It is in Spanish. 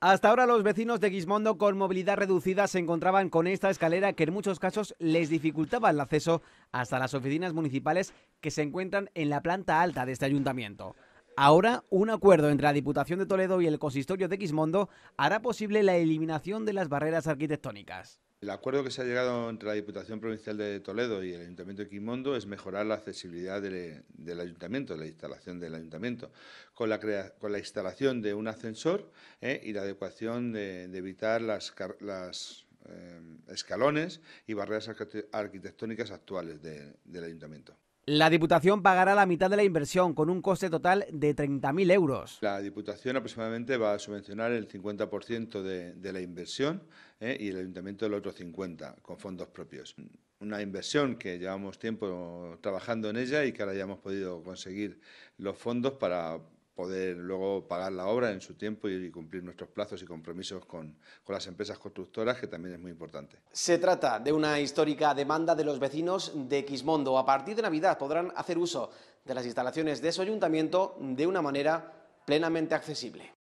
Hasta ahora los vecinos de Guismondo con movilidad reducida se encontraban con esta escalera que en muchos casos les dificultaba el acceso hasta las oficinas municipales que se encuentran en la planta alta de este ayuntamiento. Ahora, un acuerdo entre la Diputación de Toledo y el Consistorio de Quismondo hará posible la eliminación de las barreras arquitectónicas. El acuerdo que se ha llegado entre la Diputación Provincial de Toledo y el Ayuntamiento de Quimondo es mejorar la accesibilidad del ayuntamiento, la instalación del ayuntamiento, con la, instalación de un ascensor eh, y la adecuación de, evitar las, eh, escalones y barreras arquitectónicas actuales del ayuntamiento. La Diputación pagará la mitad de la inversión, con un coste total de 30.000 euros. La Diputación aproximadamente va a subvencionar el 50% de, la inversión ¿eh? y el Ayuntamiento el otro 50% con fondos propios. Una inversión que llevamos tiempo trabajando en ella y que ahora ya hemos podido conseguir los fondos para poder luego pagar la obra en su tiempo y cumplir nuestros plazos y compromisos con, las empresas constructoras, que también es muy importante. Se trata de una histórica demanda de los vecinos de Quismondo. A partir de Navidad podrán hacer uso de las instalaciones de su ayuntamiento de una manera plenamente accesible.